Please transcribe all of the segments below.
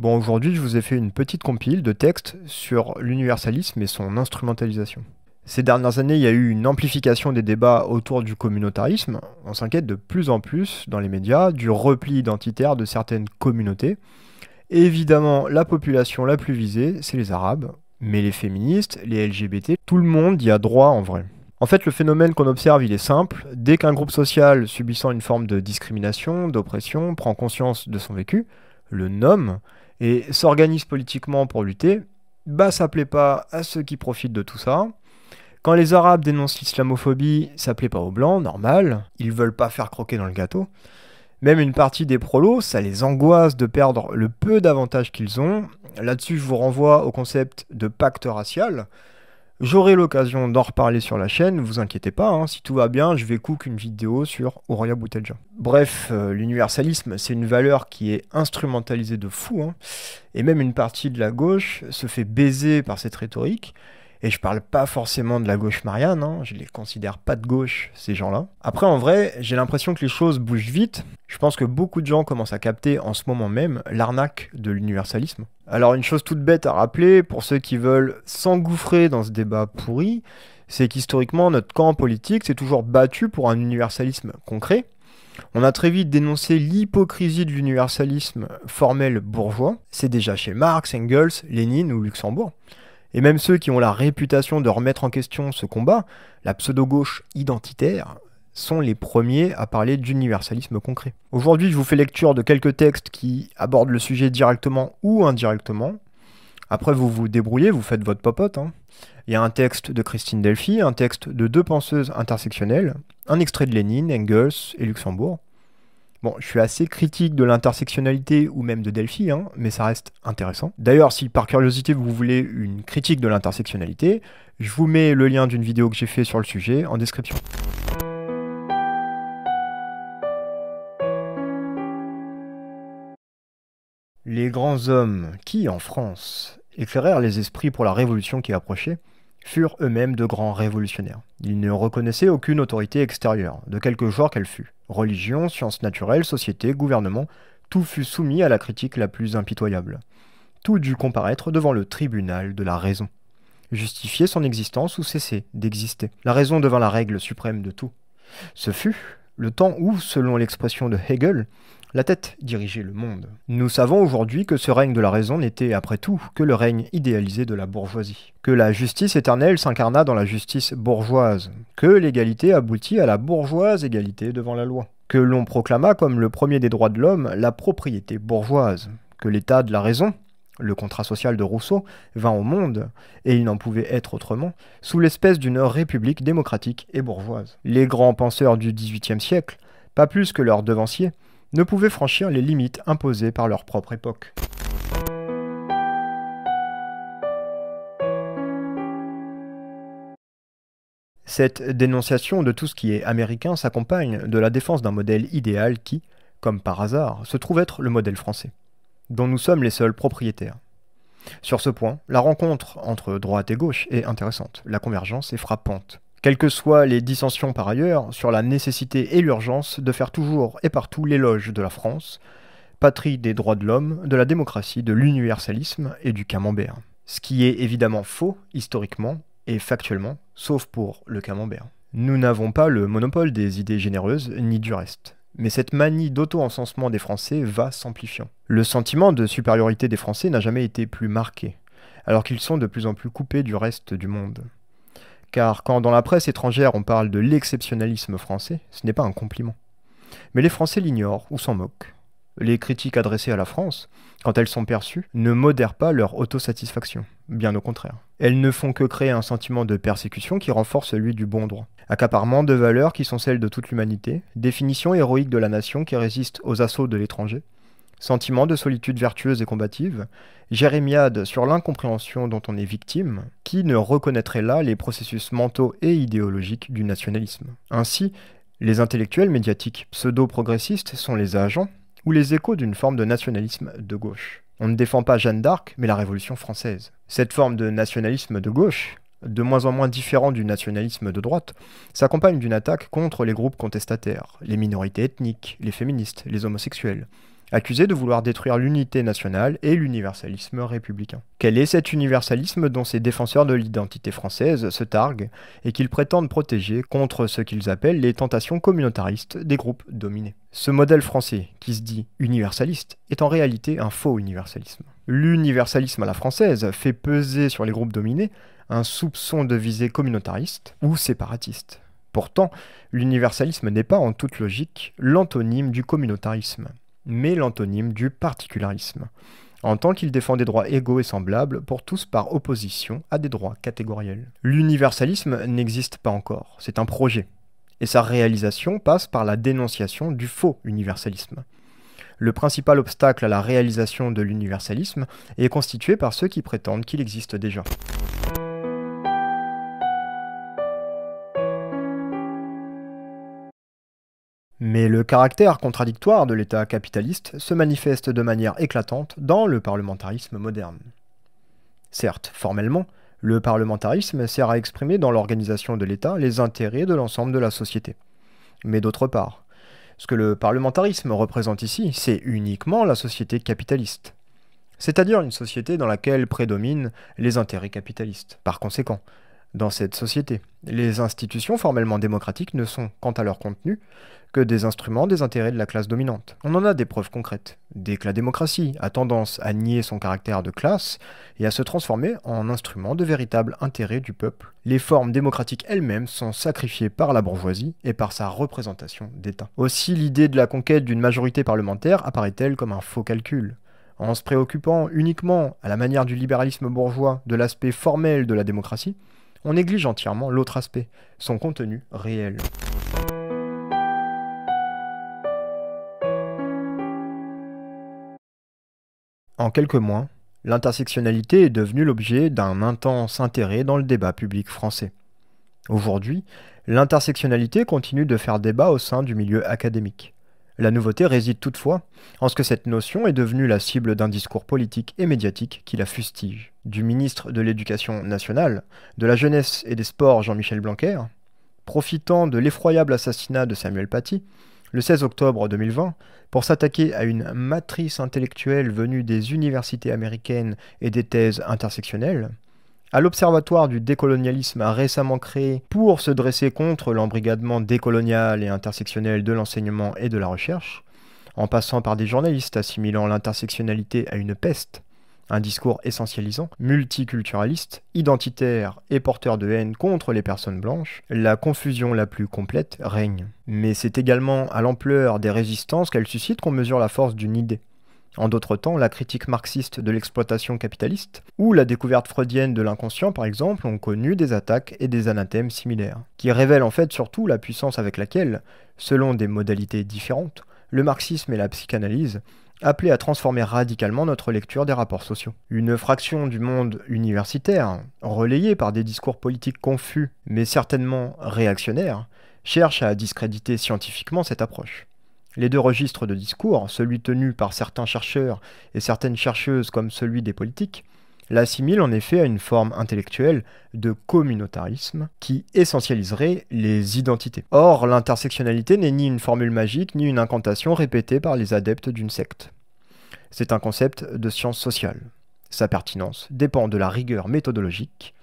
Bon, aujourd'hui, je vous ai fait une petite compile de textes sur l'universalisme et son instrumentalisation. Ces dernières années, il y a eu une amplification des débats autour du communautarisme. On s'inquiète de plus en plus dans les médias du repli identitaire de certaines communautés. évidemment, la population la plus visée, c'est les Arabes, mais les féministes, les LGBT, tout le monde y a droit en vrai. En fait, le phénomène qu'on observe, il est simple. Dès qu'un groupe social subissant une forme de discrimination, d'oppression, prend conscience de son vécu, le nomme et s'organisent politiquement pour lutter, bah ça plaît pas à ceux qui profitent de tout ça. Quand les Arabes dénoncent l'islamophobie, ça plaît pas aux Blancs, normal, ils veulent pas faire croquer dans le gâteau. Même une partie des prolos, ça les angoisse de perdre le peu d'avantages qu'ils ont. Là-dessus, je vous renvoie au concept de pacte racial, J'aurai l'occasion d'en reparler sur la chaîne, vous inquiétez pas, hein, si tout va bien, je vais cook une vidéo sur Aurélien Boutelja. Bref, euh, l'universalisme, c'est une valeur qui est instrumentalisée de fou, hein, et même une partie de la gauche se fait baiser par cette rhétorique, et je parle pas forcément de la gauche marianne, hein. je les considère pas de gauche, ces gens-là. Après, en vrai, j'ai l'impression que les choses bougent vite. Je pense que beaucoup de gens commencent à capter en ce moment même l'arnaque de l'universalisme. Alors, une chose toute bête à rappeler, pour ceux qui veulent s'engouffrer dans ce débat pourri, c'est qu'historiquement, notre camp politique s'est toujours battu pour un universalisme concret. On a très vite dénoncé l'hypocrisie de l'universalisme formel bourgeois. C'est déjà chez Marx, Engels, Lénine ou Luxembourg. Et même ceux qui ont la réputation de remettre en question ce combat, la pseudo-gauche identitaire, sont les premiers à parler d'universalisme concret. Aujourd'hui, je vous fais lecture de quelques textes qui abordent le sujet directement ou indirectement. Après, vous vous débrouillez, vous faites votre popote. Hein. Il y a un texte de Christine Delphi, un texte de deux penseuses intersectionnelles, un extrait de Lénine, Engels et Luxembourg. Bon, je suis assez critique de l'intersectionnalité ou même de Delphi, hein, mais ça reste intéressant. D'ailleurs, si par curiosité vous voulez une critique de l'intersectionnalité, je vous mets le lien d'une vidéo que j'ai fait sur le sujet en description. Les grands hommes qui, en France, éclairèrent les esprits pour la révolution qui approchait, furent eux-mêmes de grands révolutionnaires. Ils ne reconnaissaient aucune autorité extérieure, de quelque genre qu'elle fût. Religion, sciences naturelles, société, gouvernement, tout fut soumis à la critique la plus impitoyable. Tout dut comparaître devant le tribunal de la raison. Justifier son existence ou cesser d'exister. La raison devint la règle suprême de tout. Ce fut le temps où, selon l'expression de Hegel, la tête dirigeait le monde. Nous savons aujourd'hui que ce règne de la raison n'était après tout que le règne idéalisé de la bourgeoisie, que la justice éternelle s'incarna dans la justice bourgeoise, que l'égalité aboutit à la bourgeoise égalité devant la loi, que l'on proclama comme le premier des droits de l'homme la propriété bourgeoise, que l'état de la raison, le contrat social de Rousseau vint au monde, et il n'en pouvait être autrement, sous l'espèce d'une république démocratique et bourgeoise. Les grands penseurs du XVIIIe siècle, pas plus que leurs devanciers, ne pouvaient franchir les limites imposées par leur propre époque. Cette dénonciation de tout ce qui est américain s'accompagne de la défense d'un modèle idéal qui, comme par hasard, se trouve être le modèle français, dont nous sommes les seuls propriétaires. Sur ce point, la rencontre entre droite et gauche est intéressante, la convergence est frappante. Quelles que soient les dissensions par ailleurs sur la nécessité et l'urgence de faire toujours et partout l'éloge de la France, patrie des droits de l'homme, de la démocratie, de l'universalisme et du camembert. Ce qui est évidemment faux historiquement et factuellement, sauf pour le camembert. Nous n'avons pas le monopole des idées généreuses ni du reste. Mais cette manie d'auto-encensement des Français va s'amplifiant. Le sentiment de supériorité des Français n'a jamais été plus marqué, alors qu'ils sont de plus en plus coupés du reste du monde. Car quand dans la presse étrangère on parle de l'exceptionnalisme français, ce n'est pas un compliment. Mais les Français l'ignorent ou s'en moquent. Les critiques adressées à la France, quand elles sont perçues, ne modèrent pas leur autosatisfaction, bien au contraire. Elles ne font que créer un sentiment de persécution qui renforce celui du bon droit. Accaparement de valeurs qui sont celles de toute l'humanité, définition héroïque de la nation qui résiste aux assauts de l'étranger, Sentiment de solitude vertueuse et combative, jérémiade sur l'incompréhension dont on est victime, qui ne reconnaîtrait là les processus mentaux et idéologiques du nationalisme. Ainsi, les intellectuels médiatiques pseudo-progressistes sont les agents ou les échos d'une forme de nationalisme de gauche. On ne défend pas Jeanne d'Arc, mais la Révolution française. Cette forme de nationalisme de gauche, de moins en moins différent du nationalisme de droite, s'accompagne d'une attaque contre les groupes contestataires, les minorités ethniques, les féministes, les homosexuels, accusé de vouloir détruire l'unité nationale et l'universalisme républicain. Quel est cet universalisme dont ces défenseurs de l'identité française se targuent et qu'ils prétendent protéger contre ce qu'ils appellent les tentations communautaristes des groupes dominés Ce modèle français, qui se dit universaliste, est en réalité un faux universalisme. L'universalisme à la française fait peser sur les groupes dominés un soupçon de visée communautariste ou séparatiste. Pourtant, l'universalisme n'est pas en toute logique l'antonyme du communautarisme mais l'antonyme du particularisme, en tant qu'il défend des droits égaux et semblables pour tous par opposition à des droits catégoriels. L'universalisme n'existe pas encore, c'est un projet, et sa réalisation passe par la dénonciation du faux universalisme. Le principal obstacle à la réalisation de l'universalisme est constitué par ceux qui prétendent qu'il existe déjà. Mais le caractère contradictoire de l'État capitaliste se manifeste de manière éclatante dans le parlementarisme moderne. Certes, formellement, le parlementarisme sert à exprimer dans l'organisation de l'État les intérêts de l'ensemble de la société. Mais d'autre part, ce que le parlementarisme représente ici, c'est uniquement la société capitaliste. C'est-à-dire une société dans laquelle prédominent les intérêts capitalistes. Par conséquent, dans cette société, les institutions formellement démocratiques ne sont, quant à leur contenu, que des instruments des intérêts de la classe dominante. On en a des preuves concrètes. Dès que la démocratie a tendance à nier son caractère de classe et à se transformer en instrument de véritable intérêt du peuple, les formes démocratiques elles-mêmes sont sacrifiées par la bourgeoisie et par sa représentation d'État. Aussi l'idée de la conquête d'une majorité parlementaire apparaît-elle comme un faux calcul en se préoccupant uniquement, à la manière du libéralisme bourgeois, de l'aspect formel de la démocratie, on néglige entièrement l'autre aspect, son contenu réel. En quelques mois, l'intersectionnalité est devenue l'objet d'un intense intérêt dans le débat public français. Aujourd'hui, l'intersectionnalité continue de faire débat au sein du milieu académique. La nouveauté réside toutefois en ce que cette notion est devenue la cible d'un discours politique et médiatique qui la fustige. Du ministre de l'Éducation nationale, de la jeunesse et des sports Jean-Michel Blanquer, profitant de l'effroyable assassinat de Samuel Paty, le 16 octobre 2020 pour s'attaquer à une matrice intellectuelle venue des universités américaines et des thèses intersectionnelles, à l'Observatoire du décolonialisme récemment créé pour se dresser contre l'embrigadement décolonial et intersectionnel de l'enseignement et de la recherche, en passant par des journalistes assimilant l'intersectionnalité à une peste, un discours essentialisant, multiculturaliste, identitaire et porteur de haine contre les personnes blanches, la confusion la plus complète règne. Mais c'est également à l'ampleur des résistances qu'elle suscite qu'on mesure la force d'une idée. En d'autres temps, la critique marxiste de l'exploitation capitaliste ou la découverte freudienne de l'inconscient, par exemple, ont connu des attaques et des anathèmes similaires, qui révèlent en fait surtout la puissance avec laquelle, selon des modalités différentes, le marxisme et la psychanalyse appelé à transformer radicalement notre lecture des rapports sociaux. Une fraction du monde universitaire, relayée par des discours politiques confus mais certainement réactionnaires, cherche à discréditer scientifiquement cette approche. Les deux registres de discours, celui tenu par certains chercheurs et certaines chercheuses comme celui des politiques, l'assimilent en effet à une forme intellectuelle de communautarisme qui essentialiserait les identités. Or, l'intersectionnalité n'est ni une formule magique ni une incantation répétée par les adeptes d'une secte. C'est un concept de science sociale. Sa pertinence dépend de la rigueur méthodologique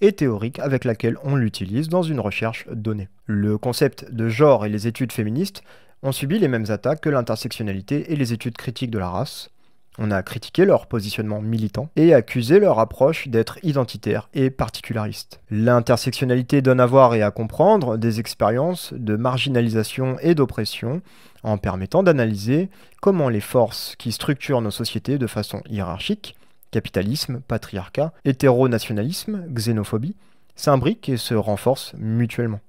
et théorique avec laquelle on l'utilise dans une recherche donnée. Le concept de genre et les études féministes ont subi les mêmes attaques que l'intersectionnalité et les études critiques de la race, on a critiqué leur positionnement militant et accusé leur approche d'être identitaire et particulariste. L'intersectionnalité donne à voir et à comprendre des expériences de marginalisation et d'oppression en permettant d'analyser comment les forces qui structurent nos sociétés de façon hiérarchique, capitalisme, patriarcat, hétéronationalisme, xénophobie, s'imbriquent et se renforcent mutuellement.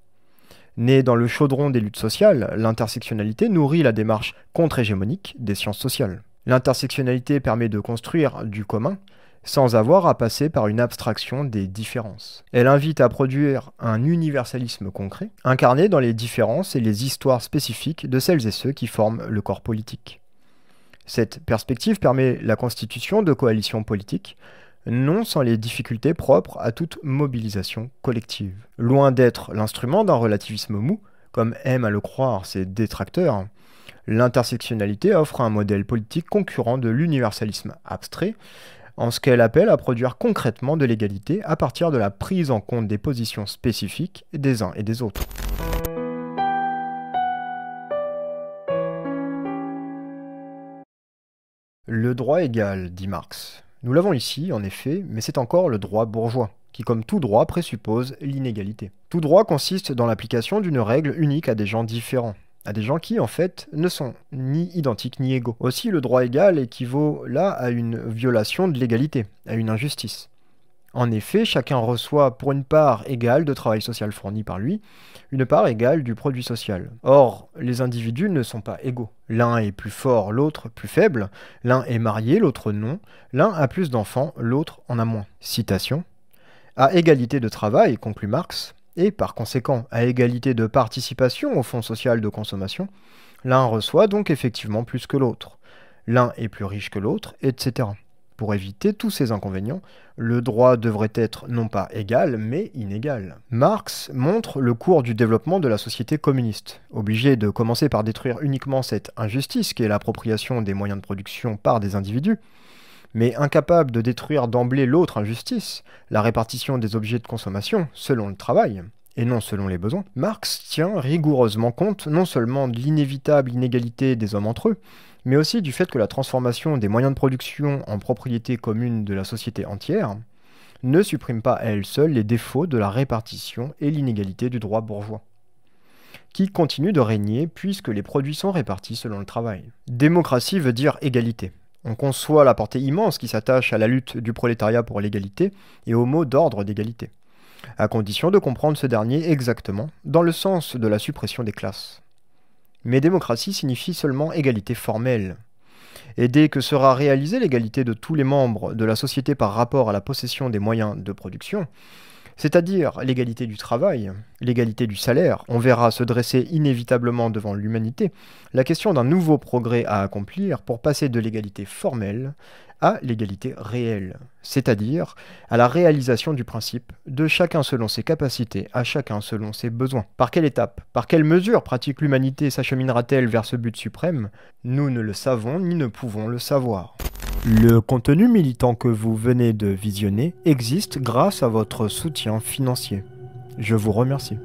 Née dans le chaudron des luttes sociales, l'intersectionnalité nourrit la démarche contre-hégémonique des sciences sociales. L'intersectionnalité permet de construire du commun sans avoir à passer par une abstraction des différences. Elle invite à produire un universalisme concret, incarné dans les différences et les histoires spécifiques de celles et ceux qui forment le corps politique. Cette perspective permet la constitution de coalitions politiques, non sans les difficultés propres à toute mobilisation collective. Loin d'être l'instrument d'un relativisme mou, comme aiment à le croire ses détracteurs, L'intersectionnalité offre un modèle politique concurrent de l'universalisme abstrait, en ce qu'elle appelle à produire concrètement de l'égalité à partir de la prise en compte des positions spécifiques des uns et des autres. Le droit égal, dit Marx. Nous l'avons ici, en effet, mais c'est encore le droit bourgeois, qui comme tout droit présuppose l'inégalité. Tout droit consiste dans l'application d'une règle unique à des gens différents à des gens qui, en fait, ne sont ni identiques ni égaux. Aussi, le droit égal équivaut là à une violation de l'égalité, à une injustice. En effet, chacun reçoit pour une part égale de travail social fourni par lui, une part égale du produit social. Or, les individus ne sont pas égaux. L'un est plus fort, l'autre plus faible, l'un est marié, l'autre non, l'un a plus d'enfants, l'autre en a moins. Citation. À égalité de travail, conclut Marx, et par conséquent à égalité de participation au fonds social de consommation, l'un reçoit donc effectivement plus que l'autre, l'un est plus riche que l'autre, etc. Pour éviter tous ces inconvénients, le droit devrait être non pas égal, mais inégal. Marx montre le cours du développement de la société communiste. Obligé de commencer par détruire uniquement cette injustice qui est l'appropriation des moyens de production par des individus, mais incapable de détruire d'emblée l'autre injustice, la répartition des objets de consommation selon le travail, et non selon les besoins, Marx tient rigoureusement compte non seulement de l'inévitable inégalité des hommes entre eux, mais aussi du fait que la transformation des moyens de production en propriété commune de la société entière ne supprime pas à elle seule les défauts de la répartition et l'inégalité du droit bourgeois qui continue de régner puisque les produits sont répartis selon le travail. Démocratie veut dire égalité. On conçoit la portée immense qui s'attache à la lutte du prolétariat pour l'égalité et au mot d'ordre d'égalité, à condition de comprendre ce dernier exactement, dans le sens de la suppression des classes. Mais démocratie signifie seulement égalité formelle. Et dès que sera réalisée l'égalité de tous les membres de la société par rapport à la possession des moyens de production, c'est-à-dire l'égalité du travail, l'égalité du salaire, on verra se dresser inévitablement devant l'humanité la question d'un nouveau progrès à accomplir pour passer de l'égalité formelle à l'égalité réelle, c'est-à-dire à la réalisation du principe de chacun selon ses capacités, à chacun selon ses besoins. Par quelle étape, par quelle mesure pratique l'humanité s'acheminera-t-elle vers ce but suprême Nous ne le savons ni ne pouvons le savoir. Le contenu militant que vous venez de visionner existe grâce à votre soutien financier. Je vous remercie.